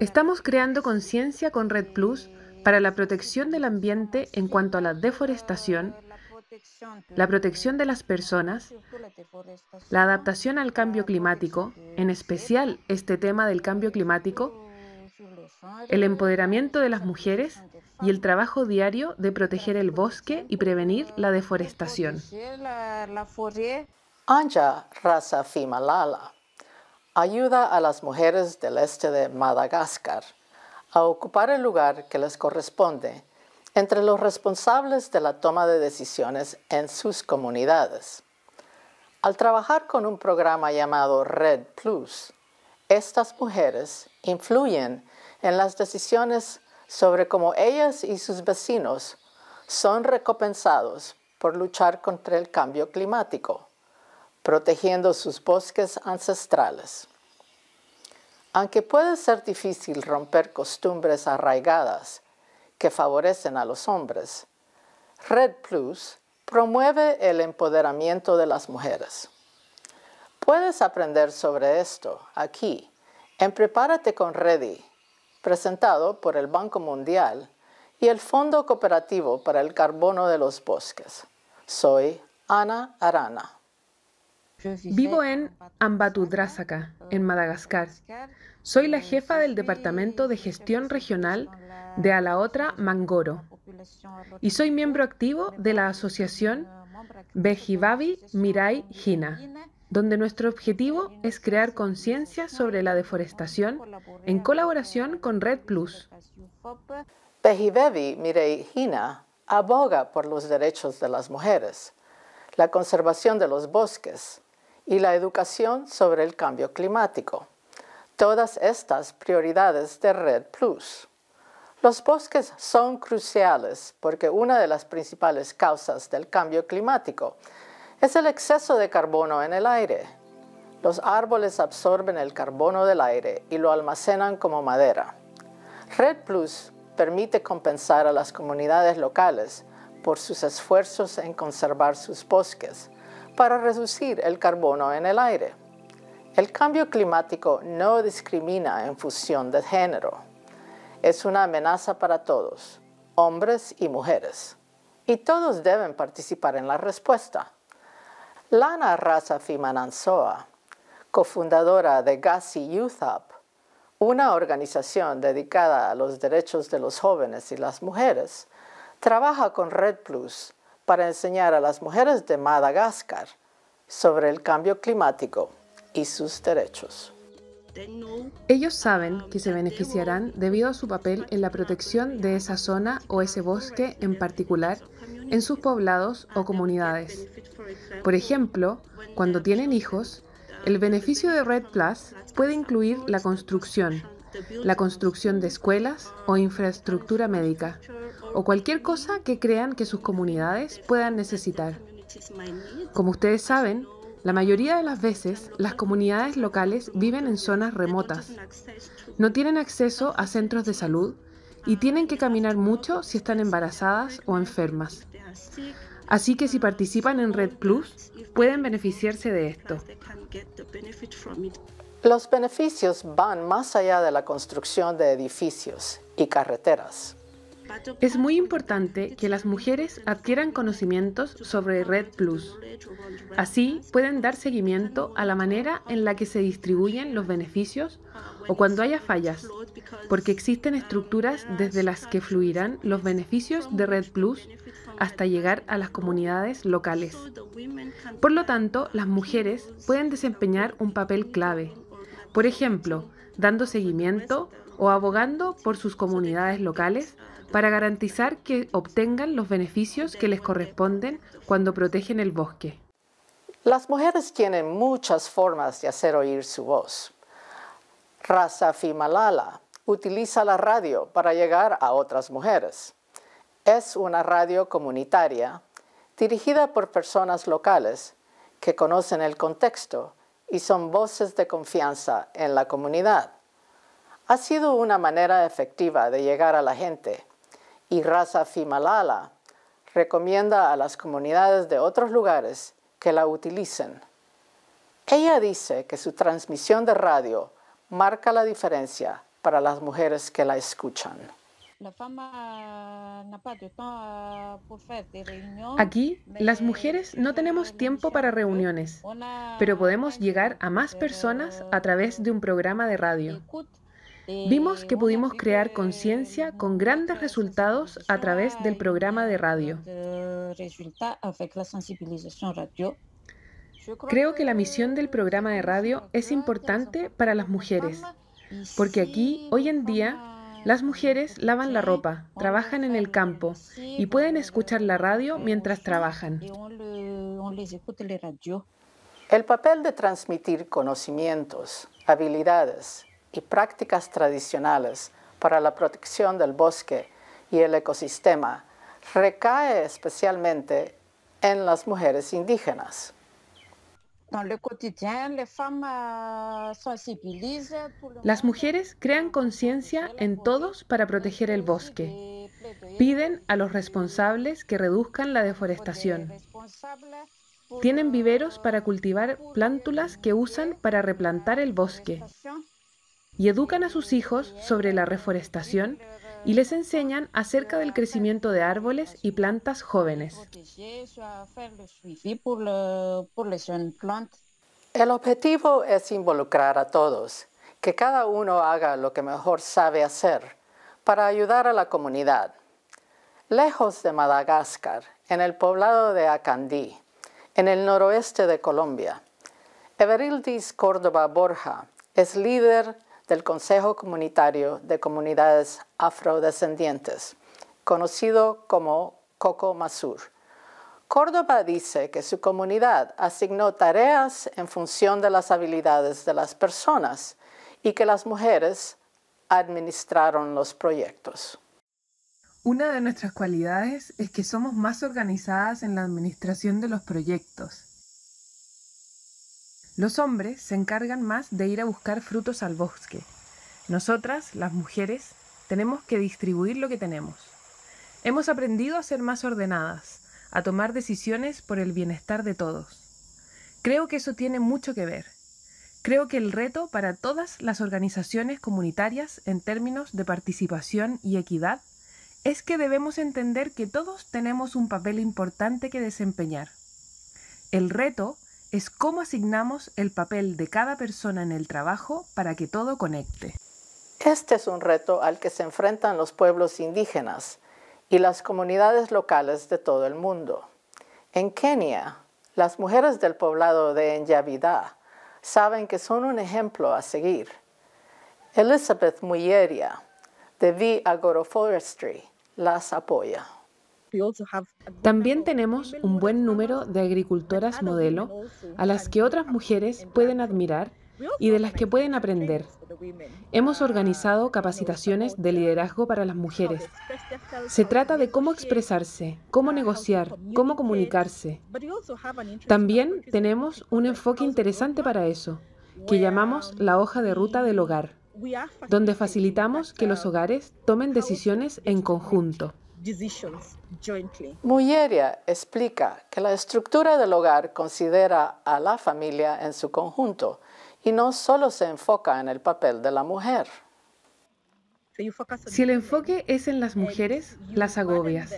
Estamos creando conciencia con Red Plus para la protección del ambiente en cuanto a la deforestación, la protección de las personas, la adaptación al cambio climático, en especial este tema del cambio climático, el empoderamiento de las mujeres y el trabajo diario de proteger el bosque y prevenir la deforestación. Anja Raza Fimalala ayuda a las mujeres del este de Madagascar a ocupar el lugar que les corresponde entre los responsables de la toma de decisiones en sus comunidades. Al trabajar con un programa llamado Red Plus, estas mujeres influyen en las decisiones sobre cómo ellas y sus vecinos son recompensados por luchar contra el cambio climático protegiendo sus bosques ancestrales. Aunque puede ser difícil romper costumbres arraigadas que favorecen a los hombres, Red Plus promueve el empoderamiento de las mujeres. Puedes aprender sobre esto aquí en Prepárate con Reddy, presentado por el Banco Mundial y el Fondo Cooperativo para el Carbono de los Bosques. Soy Ana Arana. Vivo en Ambatudrasaka, en Madagascar. Soy la jefa del Departamento de Gestión Regional de alaotra Mangoro y soy miembro activo de la asociación Bejibabi Mirai Hina, donde nuestro objetivo es crear conciencia sobre la deforestación en colaboración con Red Plus. Bejibabi Mirai Hina aboga por los derechos de las mujeres, la conservación de los bosques, y la educación sobre el cambio climático. Todas estas prioridades de Red Plus. Los bosques son cruciales porque una de las principales causas del cambio climático es el exceso de carbono en el aire. Los árboles absorben el carbono del aire y lo almacenan como madera. Red Plus permite compensar a las comunidades locales por sus esfuerzos en conservar sus bosques, para reducir el carbono en el aire. El cambio climático no discrimina en función de género. Es una amenaza para todos, hombres y mujeres. Y todos deben participar en la respuesta. Lana Raza Fimananzoa, cofundadora de Gazi Youth Up, una organización dedicada a los derechos de los jóvenes y las mujeres, trabaja con Red Plus para enseñar a las mujeres de Madagascar sobre el cambio climático y sus derechos. Ellos saben que se beneficiarán debido a su papel en la protección de esa zona o ese bosque en particular en sus poblados o comunidades. Por ejemplo, cuando tienen hijos, el beneficio de Red Plus puede incluir la construcción, la construcción de escuelas o infraestructura médica, o cualquier cosa que crean que sus comunidades puedan necesitar. Como ustedes saben, la mayoría de las veces las comunidades locales viven en zonas remotas, no tienen acceso a centros de salud y tienen que caminar mucho si están embarazadas o enfermas. Así que si participan en Red Plus, pueden beneficiarse de esto. Los beneficios van más allá de la construcción de edificios y carreteras. Es muy importante que las mujeres adquieran conocimientos sobre Red Plus. Así pueden dar seguimiento a la manera en la que se distribuyen los beneficios o cuando haya fallas, porque existen estructuras desde las que fluirán los beneficios de Red Plus hasta llegar a las comunidades locales. Por lo tanto, las mujeres pueden desempeñar un papel clave, por ejemplo, dando seguimiento o abogando por sus comunidades locales para garantizar que obtengan los beneficios que les corresponden cuando protegen el bosque. Las mujeres tienen muchas formas de hacer oír su voz. Raza Fimalala utiliza la radio para llegar a otras mujeres. Es una radio comunitaria dirigida por personas locales que conocen el contexto y son voces de confianza en la comunidad. Ha sido una manera efectiva de llegar a la gente y Raza Fimalala recomienda a las comunidades de otros lugares que la utilicen. Ella dice que su transmisión de radio marca la diferencia para las mujeres que la escuchan. Aquí las mujeres no tenemos tiempo para reuniones, pero podemos llegar a más personas a través de un programa de radio. Vimos que pudimos crear conciencia con grandes resultados a través del programa de radio. Creo que la misión del programa de radio es importante para las mujeres, porque aquí, hoy en día, las mujeres lavan la ropa, trabajan en el campo y pueden escuchar la radio mientras trabajan. El papel de transmitir conocimientos, habilidades y prácticas tradicionales para la protección del bosque y el ecosistema recae especialmente en las mujeres indígenas. Las mujeres crean conciencia en todos para proteger el bosque. Piden a los responsables que reduzcan la deforestación. Tienen viveros para cultivar plántulas que usan para replantar el bosque y educan a sus hijos sobre la reforestación y les enseñan acerca del crecimiento de árboles y plantas jóvenes. El objetivo es involucrar a todos, que cada uno haga lo que mejor sabe hacer para ayudar a la comunidad. Lejos de Madagascar, en el poblado de Acandí, en el noroeste de Colombia, Everildis Córdoba Borja es líder del Consejo Comunitario de Comunidades Afrodescendientes, conocido como Coco Masur. Córdoba dice que su comunidad asignó tareas en función de las habilidades de las personas y que las mujeres administraron los proyectos. Una de nuestras cualidades es que somos más organizadas en la administración de los proyectos. Los hombres se encargan más de ir a buscar frutos al bosque. Nosotras, las mujeres, tenemos que distribuir lo que tenemos. Hemos aprendido a ser más ordenadas, a tomar decisiones por el bienestar de todos. Creo que eso tiene mucho que ver. Creo que el reto para todas las organizaciones comunitarias en términos de participación y equidad es que debemos entender que todos tenemos un papel importante que desempeñar. El reto es cómo asignamos el papel de cada persona en el trabajo para que todo conecte. Este es un reto al que se enfrentan los pueblos indígenas y las comunidades locales de todo el mundo. En Kenia, las mujeres del poblado de Njavida saben que son un ejemplo a seguir. Elizabeth Muyeria, de V Forestry las apoya. También tenemos un buen número de agricultoras modelo a las que otras mujeres pueden admirar y de las que pueden aprender. Hemos organizado capacitaciones de liderazgo para las mujeres. Se trata de cómo expresarse, cómo negociar, cómo comunicarse. También tenemos un enfoque interesante para eso, que llamamos la hoja de ruta del hogar, donde facilitamos que los hogares tomen decisiones en conjunto decisions explica que la estructura del hogar considera a la familia en su conjunto y no solo se enfoca en el papel de la mujer. Si el enfoque es en las mujeres, las agobias.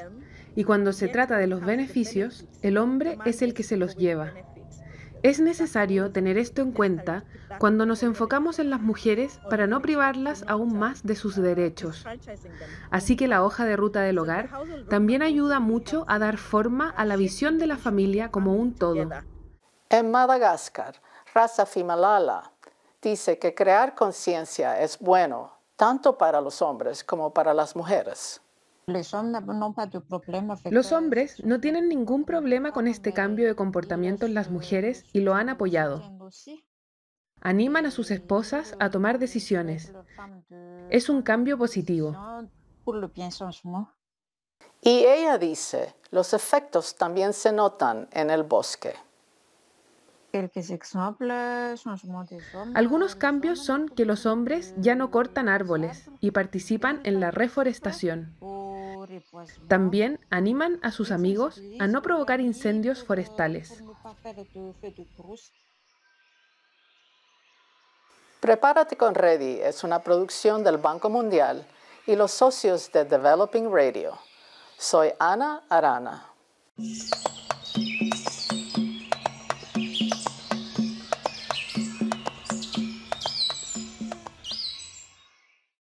Y cuando se trata de los beneficios, el hombre es el que se los lleva. Es necesario tener esto en cuenta cuando nos enfocamos en las mujeres para no privarlas aún más de sus derechos. Así que la hoja de ruta del hogar también ayuda mucho a dar forma a la visión de la familia como un todo. En Madagascar, Raza Fimalala dice que crear conciencia es bueno tanto para los hombres como para las mujeres. Los hombres no tienen ningún problema con este cambio de comportamiento en las mujeres y lo han apoyado. Animan a sus esposas a tomar decisiones. Es un cambio positivo. Y ella dice, los efectos también se notan en el bosque. Algunos cambios son que los hombres ya no cortan árboles y participan en la ¿Eh? reforestación. Pues, También animan a sus amigos a no provocar incendios pues, forestales. Prepárate con Ready es una producción del Banco Mundial y los socios de Developing Radio. Soy Ana Arana.